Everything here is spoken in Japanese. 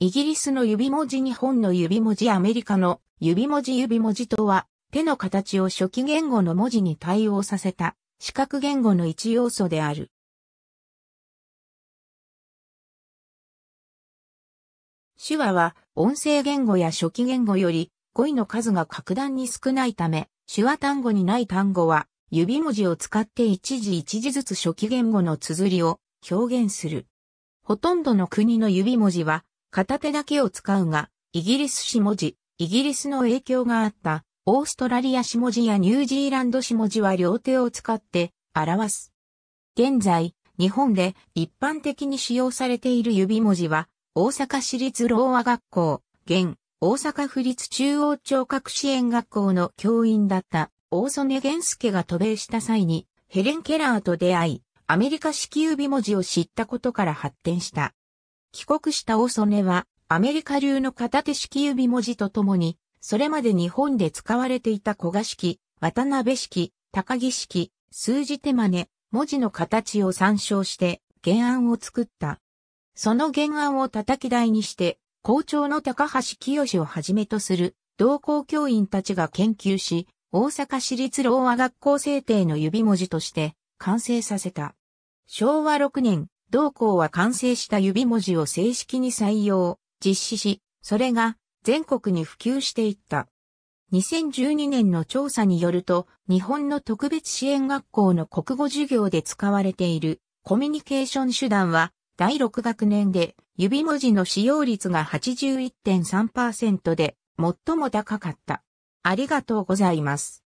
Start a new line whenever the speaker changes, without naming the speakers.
イギリスの指文字日本の指文字アメリカの指文字指文字とは手の形を初期言語の文字に対応させた視覚言語の一要素である。手話は音声言語や初期言語より語彙の数が格段に少ないため手話単語にない単語は指文字を使って一字一字ずつ初期言語の綴りを表現する。ほとんどの国の指文字は片手だけを使うが、イギリス下字、イギリスの影響があった、オーストラリア下字やニュージーランド下字は両手を使って表す。現在、日本で一般的に使用されている指文字は、大阪市立老和学校、現、大阪府立中央聴覚支援学校の教員だった大曽根源介が渡米した際にヘレン・ケラーと出会い、アメリカ式指文字を知ったことから発展した。帰国したおそねは、アメリカ流の片手式指文字とともに、それまで日本で使われていた古賀式、渡辺式、高木式、数字手真似、文字の形を参照して原案を作った。その原案を叩き台にして、校長の高橋清をはじめとする同校教員たちが研究し、大阪市立老和学校制定の指文字として完成させた。昭和6年、同校は完成した指文字を正式に採用、実施し、それが全国に普及していった。2012年の調査によると、日本の特別支援学校の国語授業で使われているコミュニケーション手段は、第6学年で指文字の使用率が81.3%で最も高かった。ありがとうご
ざいます。